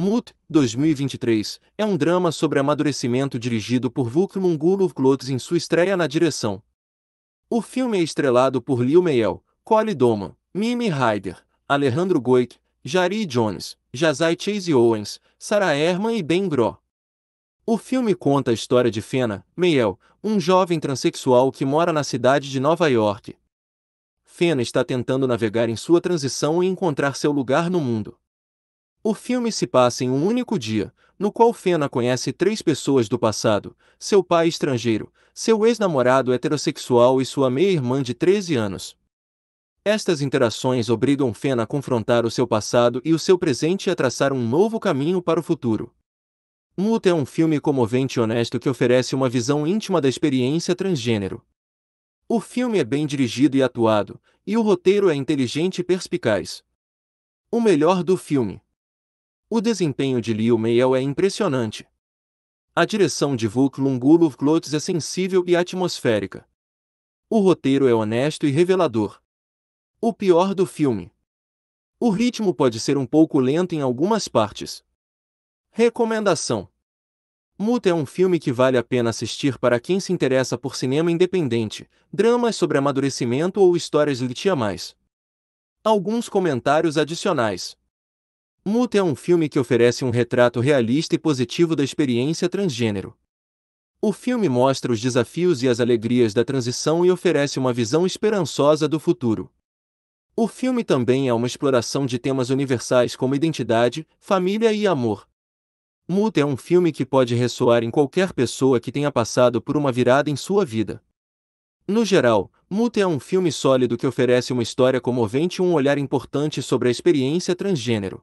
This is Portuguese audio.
Mut, 2023, é um drama sobre amadurecimento dirigido por Vuk Mungulov Glotz em sua estreia na direção. O filme é estrelado por Liu Meiel, Cole Doman, Mimi Ryder, Alejandro Goit, Jari Jones, Jazai Chase Owens, Sarah Herman e Ben Gro. O filme conta a história de Fena, Meiel, um jovem transexual que mora na cidade de Nova York. Fena está tentando navegar em sua transição e encontrar seu lugar no mundo. O filme se passa em um único dia, no qual Fena conhece três pessoas do passado: seu pai estrangeiro, seu ex-namorado heterossexual e sua meia-irmã de 13 anos. Estas interações obrigam Fena a confrontar o seu passado e o seu presente e a traçar um novo caminho para o futuro. Muta é um filme comovente e honesto que oferece uma visão íntima da experiência transgênero. O filme é bem dirigido e atuado, e o roteiro é inteligente e perspicaz. O melhor do filme. O desempenho de Liu Meiel é impressionante. A direção de Vuk Lungulov Klotz é sensível e atmosférica. O roteiro é honesto e revelador. O pior do filme. O ritmo pode ser um pouco lento em algumas partes. Recomendação: Muta é um filme que vale a pena assistir para quem se interessa por cinema independente, dramas sobre amadurecimento ou histórias litia mais. Alguns comentários adicionais. Mute é um filme que oferece um retrato realista e positivo da experiência transgênero. O filme mostra os desafios e as alegrias da transição e oferece uma visão esperançosa do futuro. O filme também é uma exploração de temas universais como identidade, família e amor. Mute é um filme que pode ressoar em qualquer pessoa que tenha passado por uma virada em sua vida. No geral, Mute é um filme sólido que oferece uma história comovente e um olhar importante sobre a experiência transgênero.